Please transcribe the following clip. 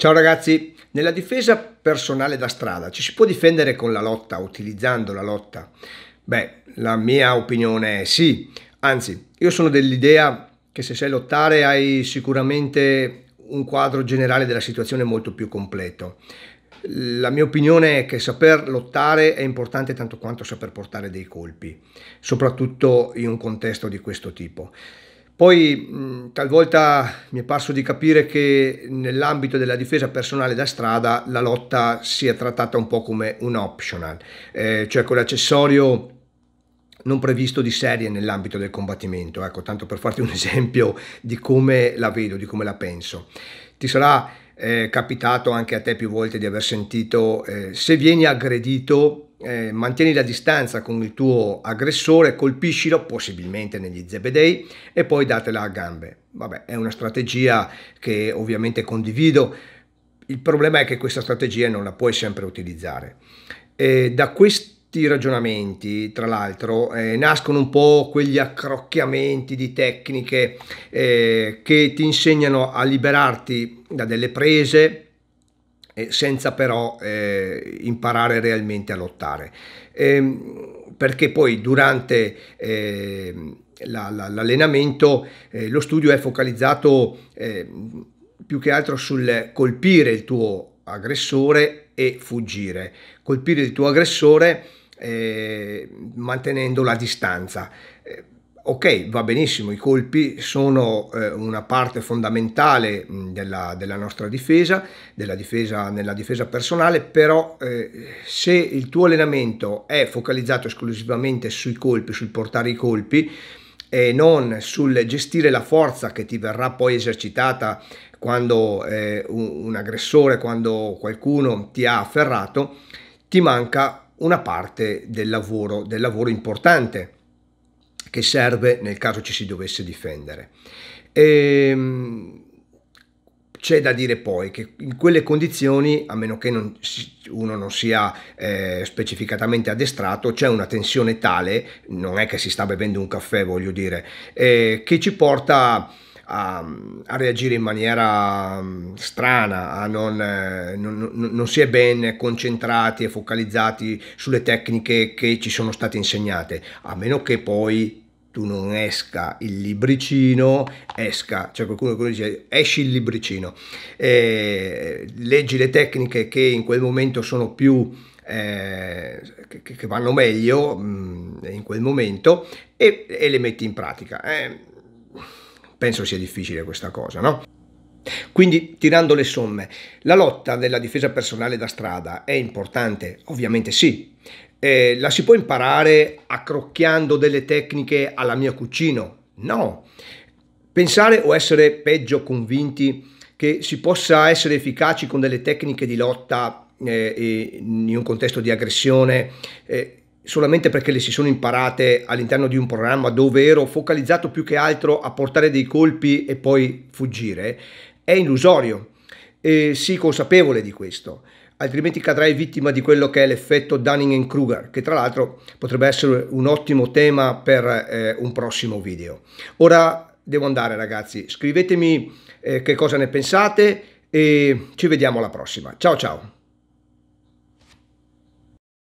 Ciao ragazzi, nella difesa personale da strada ci si può difendere con la lotta, utilizzando la lotta? Beh, la mia opinione è sì, anzi, io sono dell'idea che se sai lottare hai sicuramente un quadro generale della situazione molto più completo. La mia opinione è che saper lottare è importante tanto quanto saper portare dei colpi, soprattutto in un contesto di questo tipo. Poi talvolta mi è parso di capire che nell'ambito della difesa personale da strada la lotta sia trattata un po' come un optional, eh, cioè l'accessorio non previsto di serie nell'ambito del combattimento, ecco, tanto per farti un esempio di come la vedo, di come la penso. Ti sarà eh, capitato anche a te più volte di aver sentito eh, se vieni aggredito eh, mantieni la distanza con il tuo aggressore, colpiscilo possibilmente negli zebedei e poi datela a gambe. Vabbè, è una strategia che ovviamente condivido, il problema è che questa strategia non la puoi sempre utilizzare. E da questi ragionamenti, tra l'altro, eh, nascono un po' quegli accrocchiamenti di tecniche eh, che ti insegnano a liberarti da delle prese eh, senza però eh, imparare realmente a lottare. Ehm, perché poi durante eh, la, la, l'allenamento eh, lo studio è focalizzato ehm, più che altro sul colpire il tuo aggressore e fuggire. Colpire il tuo aggressore eh, mantenendo la distanza eh, ok, va benissimo, i colpi sono eh, una parte fondamentale della, della, nostra difesa, della difesa, nella difesa personale, però eh, se il tuo allenamento è focalizzato esclusivamente sui colpi, sul portare i colpi e non sul gestire la forza che ti verrà poi esercitata quando eh, un, un aggressore, quando qualcuno ti ha afferrato, ti manca una parte del lavoro, del lavoro importante che serve nel caso ci si dovesse difendere. Ehm, c'è da dire poi che in quelle condizioni, a meno che non uno non sia eh, specificatamente addestrato, c'è una tensione tale, non è che si sta bevendo un caffè, voglio dire, eh, che ci porta a, a reagire in maniera mm, strana, a eh, non, non, non, si è ben concentrati e focalizzati sulle tecniche che ci sono state insegnate, a meno che poi tu non esca il libricino, esca, cioè qualcuno che dice esci il libricino, e eh, leggi le tecniche che in quel momento sono più... Eh, che, che, vanno meglio mh, mm, in quel momento e, e, le metti in pratica. Eh, Penso sia difficile questa cosa, no? Quindi, tirando le somme, la lotta della difesa personale da strada è importante? Ovviamente sì. Eh, la si può imparare accrocchiando delle tecniche alla mia cucina? No. Pensare o essere peggio convinti che si possa essere efficaci con delle tecniche di lotta eh, in un contesto di aggressione eh, solamente perché le si sono imparate all'interno di un programma dove ero focalizzato più che altro a portare dei colpi e poi fuggire, è illusorio. E sii consapevole di questo, altrimenti cadrai vittima di quello che è l'effetto Dunning-Kruger, che tra l'altro potrebbe essere un ottimo tema per eh, un prossimo video. Ora devo andare ragazzi, scrivetemi eh, che cosa ne pensate e ci vediamo alla prossima. Ciao ciao!